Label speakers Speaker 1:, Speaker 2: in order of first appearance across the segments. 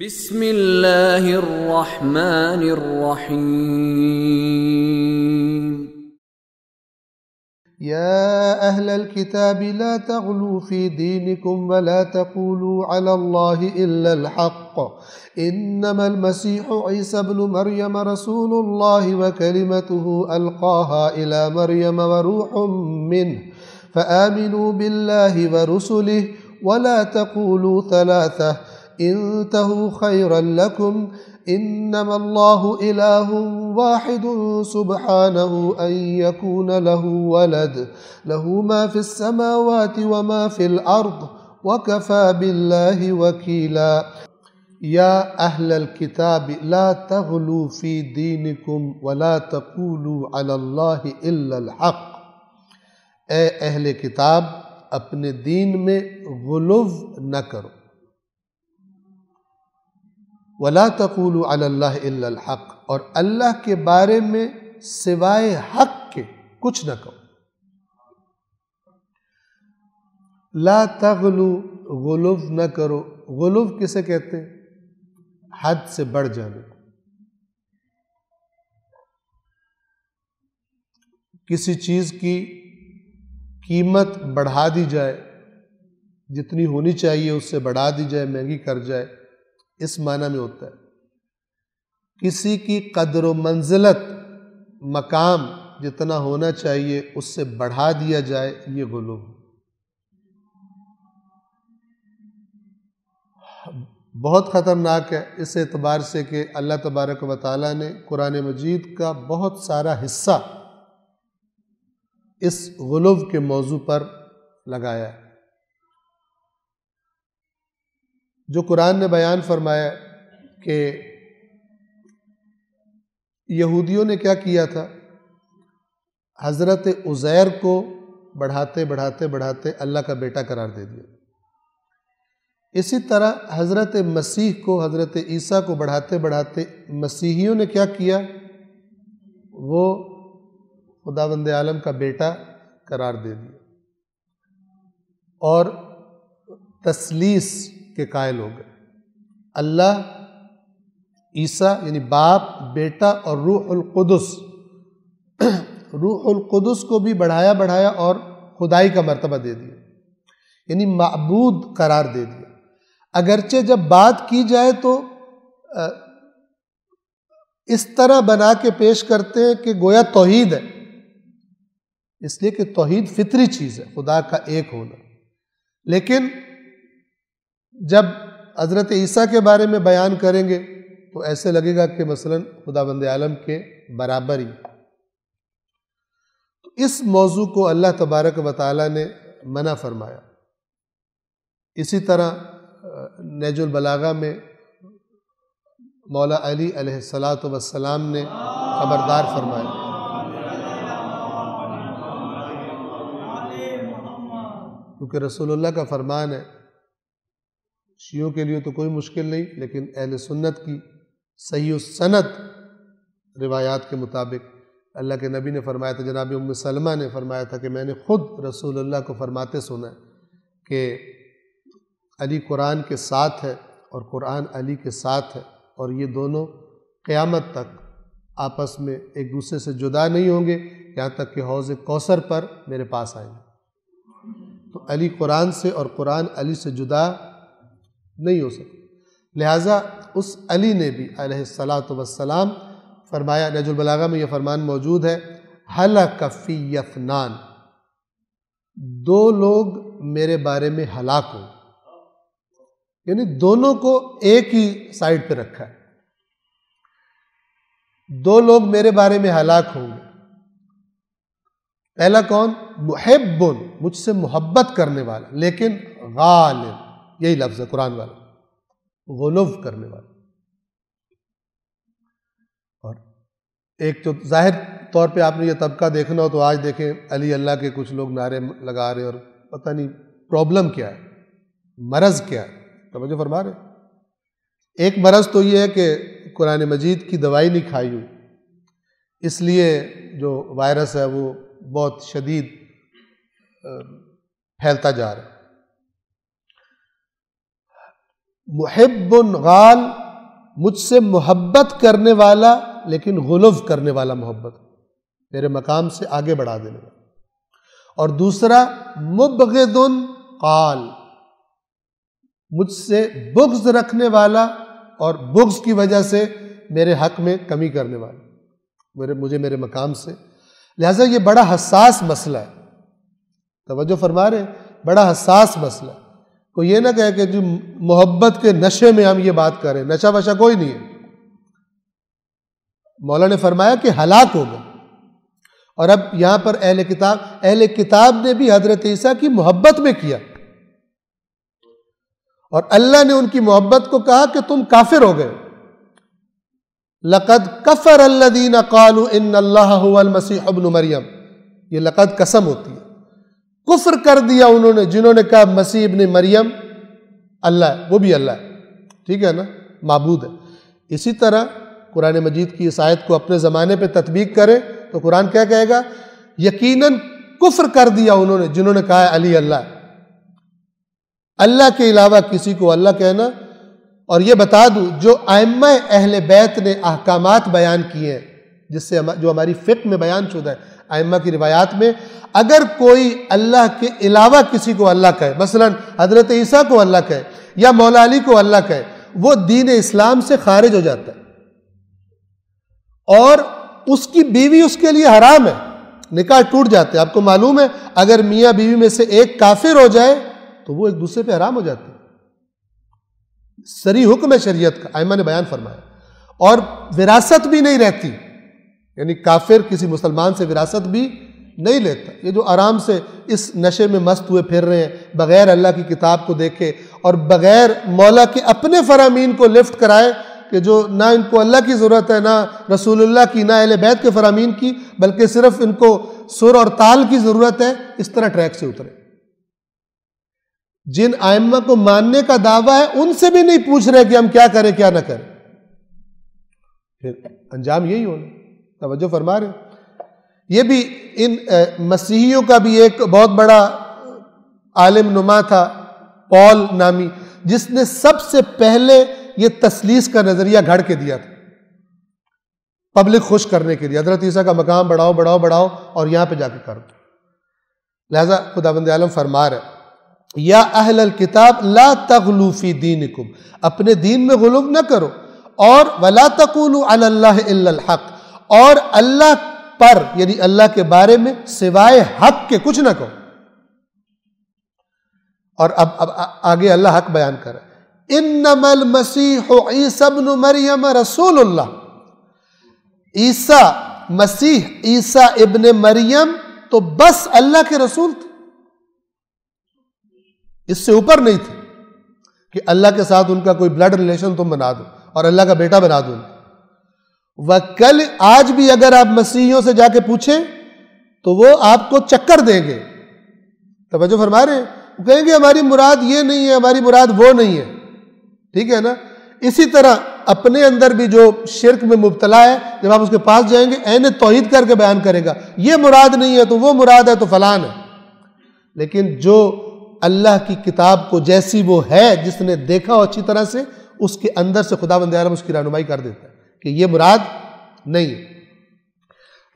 Speaker 1: بسم الله الرحمن الرحيم يا أهل الكتاب لا تغلوا في دينكم ولا تقولوا على الله إلا الحق إنما المسيح عيسى بن مريم رسول الله وكلمته ألقاها إلى مريم وروح منه فآمنوا بالله ورسله ولا تقولوا ثلاثة انتهوا خيرا لكم إنما الله إله واحد سبحانه أن يكون له ولد له ما في السماوات وما في الأرض وكفى بالله وكيلا يا أهل الكتاب لا تغلوا في دينكم ولا تقولوا على الله إلا الحق أي أهل الكتاب أبن الدين مي غلو نكر ولا تقول اللہ الحق اور اللہ کے بارے میں سوائے حق کے کچھ نہ کہو تغلو غلو نہ کرو غلو کسے کہتے ہیں حد سے بڑھ جانے کو کسی چیز کی قیمت بڑھا دی جائے جتنی ہونی چاہیے اس سے بڑھا دی جائے مہنگی کر جائے اس معنی میں ہوتا ہے کسی کی قدر و منزلت مقام جتنا ہونا چاہیے اس سے بڑھا دیا جائے یہ غلو بہت خطرناک ہے اس اعتبار سے کہ اللہ تبارک و تعالیٰ نے قرآن مجید کا بہت سارا حصہ اس غلو کے موضوع پر لگایا ہے جو قرآن نے بیان فرمایا کہ یہودیوں نے کیا کیا تھا حضرت عزیر کو بڑھاتے بڑھاتے بڑھاتے اللہ کا بیٹا قرار دے دیا اسی طرح حضرت مسیح کو حضرت عیسیٰ کو بڑھاتے بڑھاتے مسیحیوں نے کیا کیا وہ خدا بند عالم کا بیٹا قرار دے دیا اور تسلیس کے قائل ہو گئے اللہ عیسیٰ یعنی باپ بیٹا اور روح القدس روح القدس کو بھی بڑھایا بڑھایا اور خدائی کا مرتبہ دے دے دیا دیا یعنی معبود قرار اگرچہ جب بات کی جائے تو اس طرح بنا کے پیش کرتے ہیں کہ گویا توحید ہے اس لیے کہ توحید فطری چیز ہے خدا کا ایک ہونا لیکن جب حضرت عیسیٰ کے بارے میں بیان کریں گے تو ایسے لگے گا کہ مثلا خدا بند عالم کے برابر ہی تو اس موضوع کو اللہ تبارک و تعالیٰ نے منع فرمایا اسی طرح نیج البلاغہ میں مولا علی علیہ السلاۃ وسلام نے خبردار فرمایا کیونکہ رسول اللہ کا فرمان ہے شیعوں کے لیے تو کوئی مشکل نہیں لیکن اہل سنت کی صحیح سنت روایات کے مطابق اللہ کے نبی نے فرمایا تھا جناب ام سلمہ نے فرمایا تھا کہ میں نے خود رسول اللہ کو فرماتے سنا ہے کہ علی قرآن کے ساتھ ہے اور قرآن علی کے ساتھ ہے اور یہ دونوں قیامت تک آپس میں ایک دوسرے سے جدا نہیں ہوں گے یہاں تک کہ حوض کوثر پر میرے پاس آئیں گے تو علی قرآن سے اور قرآن علی سے جدا نہیں ہو سکتا لہٰذا اس علی نے بھی علیہ وسلام فرمایا نج میں یہ فرمان موجود ہے یفنان دو لوگ میرے بارے میں ہلاک ہوں یعنی دونوں کو ایک ہی سائڈ پہ رکھا ہے دو لوگ میرے بارے میں ہلاک ہوں گے پہلا کون محبن مجھ سے محبت کرنے والا لیکن غالب یہی لفظ ہے قرآن والا غلوف کرنے والا اور ایک تو ظاہر طور پہ آپ نے یہ طبقہ دیکھنا ہو تو آج دیکھیں علی اللہ کے کچھ لوگ نعرے لگا رہے اور پتہ نہیں پرابلم کیا ہے مرض کیا ہے مجھے فرما رہے ایک مرض تو یہ ہے کہ قرآن مجید کی دوائی نہیں کھائی ہوئی اس لیے جو وائرس ہے وہ بہت شدید پھیلتا جا رہا ہے محب غال مجھ سے محبت کرنے والا لیکن غلو کرنے والا محبت میرے مقام سے آگے بڑھا دینے والا اور دوسرا مبغد قال مجھ سے بغض رکھنے والا اور بغض کی وجہ سے میرے حق میں کمی کرنے والا میرے مجھے میرے مقام سے لہٰذا یہ بڑا حساس مسئلہ ہے توجہ فرما رہے بڑا حساس مسئلہ ہے یہ نہ کہے کہ جی محبت کے نشے میں ہم یہ بات کریں نشہ وشا کوئی نہیں ہے مولانا نے فرمایا کہ ہلاک ہو گئے اور اب یہاں پر اہل کتاب اہل کتاب نے بھی حضرت عیسیٰ کی محبت میں کیا اور اللہ نے ان کی محبت کو کہا کہ تم کافر ہو گئے لقد کفر اللہ قالو ان اللہ ابن مریم یہ لقد قسم ہوتی ہے کفر کر دیا انہوں نے جنہوں نے کہا مسیح ابن مریم اللہ ہے وہ بھی اللہ ہے ٹھیک ہے نا معبود ہے اسی طرح قرآن مجید کی اس آیت کو اپنے زمانے پہ تطبیق کریں تو قرآن کیا کہے گا یقیناً کفر کر دیا انہوں نے جنہوں نے کہا علی اللہ ہے اللہ کے علاوہ کسی کو اللہ کہنا اور یہ بتا دوں جو آئمہ اہل بیت نے احکامات بیان کیے ہیں جس سے جو ہماری فقہ میں بیان شدہ ہے کی روایات میں اگر کوئی اللہ کے علاوہ کسی کو اللہ کہے مثلا حضرت عیسیٰ کو اللہ کہے یا مولا علی کو اللہ کہے وہ دین اسلام سے خارج ہو جاتا ہے اور اس کی بیوی اس کے لیے حرام ہے نکاح ٹوٹ جاتے ہیں آپ کو معلوم ہے اگر میاں بیوی میں سے ایک کافر ہو جائے تو وہ ایک دوسرے پہ حرام ہو جاتے ہیں سری حکم ہے شریعت کا آئمہ نے بیان فرمایا اور وراثت بھی نہیں رہتی یعنی کافر کسی مسلمان سے وراثت بھی نہیں لیتا یہ جو آرام سے اس نشے میں مست ہوئے پھر رہے ہیں بغیر اللہ کی کتاب کو دیکھے اور بغیر مولا کے اپنے فرامین کو لفٹ کرائے کہ جو نہ ان کو اللہ کی ضرورت ہے نہ رسول اللہ کی نہ اہل بیت کے فرامین کی بلکہ صرف ان کو سر اور تال کی ضرورت ہے اس طرح ٹریک سے اترے جن آئمہ کو ماننے کا دعویٰ ہے ان سے بھی نہیں پوچھ رہے کہ ہم کیا کریں کیا نہ کریں پھر انجام یہی ہے توجہ رہے ہیں یہ بھی ان مسیحیوں کا بھی ایک بہت بڑا عالم نما تھا پال نامی جس نے سب سے پہلے یہ تسلیس کا نظریہ گھڑ کے دیا تھا پبلک خوش کرنے کے لیے حضرت عیسیٰ کا مقام بڑھاؤ بڑھاؤ بڑھاؤ اور یہاں پہ جا کے کر لہٰذا خدا بند عالم فرما رہے یا اہل لا تغلو فی دینکم اپنے دین میں غلو نہ کرو اور اور اللہ پر یعنی اللہ کے بارے میں سوائے حق کے کچھ نہ کہو اور اب اب آگے اللہ حق بیان کر انما المسیح عیسی مریم رسول اللہ عیسیٰ مسیح عیسیٰ ابن مریم تو بس اللہ کے رسول تھے اس سے اوپر نہیں تھے کہ اللہ کے ساتھ ان کا کوئی بلڈ ریلیشن تم بنا دو اور اللہ کا بیٹا بنا دو کل آج بھی اگر آپ مسیحیوں سے جا کے پوچھیں تو وہ آپ کو چکر دیں گے توجہ فرما رہے ہیں وہ کہیں گے ہماری مراد یہ نہیں ہے ہماری مراد وہ نہیں ہے ٹھیک ہے نا اسی طرح اپنے اندر بھی جو شرک میں مبتلا ہے جب آپ اس کے پاس جائیں گے این توحید کر کے بیان کرے گا یہ مراد نہیں ہے تو وہ مراد ہے تو فلان ہے لیکن جو اللہ کی کتاب کو جیسی وہ ہے جس نے دیکھا ہو اچھی طرح سے اس کے اندر سے خدا بند عالم اس کی رہنمائی کر دیتا ہے کہ یہ مراد نہیں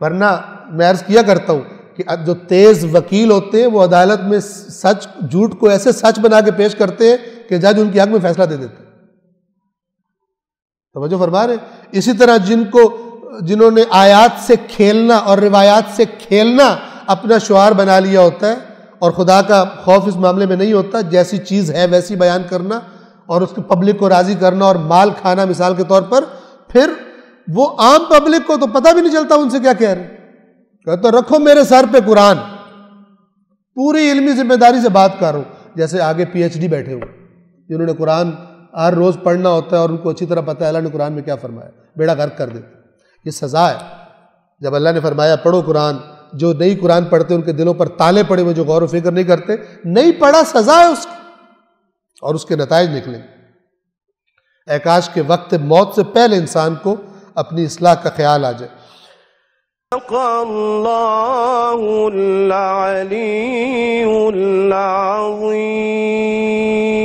Speaker 1: ورنہ میں عرض کیا کرتا ہوں کہ جو تیز وکیل ہوتے ہیں وہ عدالت میں سچ جھوٹ کو ایسے سچ بنا کے پیش کرتے ہیں کہ جج ان کی حق میں فیصلہ دے دیتے توجہ فرما رہے اسی طرح جن کو جنہوں نے آیات سے کھیلنا اور روایات سے کھیلنا اپنا شعار بنا لیا ہوتا ہے اور خدا کا خوف اس معاملے میں نہیں ہوتا جیسی چیز ہے ویسی بیان کرنا اور اس کے پبلک کو راضی کرنا اور مال کھانا مثال کے طور پر پھر وہ عام پبلک کو تو پتہ بھی نہیں چلتا ان سے کیا کہہ رہے کہتا کہ رکھو میرے سر پہ قرآن پوری علمی ذمہ داری سے بات کرو جیسے آگے پی ایچ ڈی بیٹھے ہوں جنہوں نے قرآن ہر روز پڑھنا ہوتا ہے اور ان کو اچھی طرح پتہ ہے اللہ نے قرآن میں کیا فرمایا بیڑا غرق کر دیتے یہ سزا ہے جب اللہ نے فرمایا پڑھو قرآن جو نئی قرآن پڑھتے ان کے دلوں پر تالے پڑے ہوئے جو غور و فکر نہیں کرتے نہیں پڑھا سزا ہے اس کی اور اس کے نتائج نکلیں آش کے وقت موت سے پہلے انسان کو اپنی اصلاح کا خیال آ جائے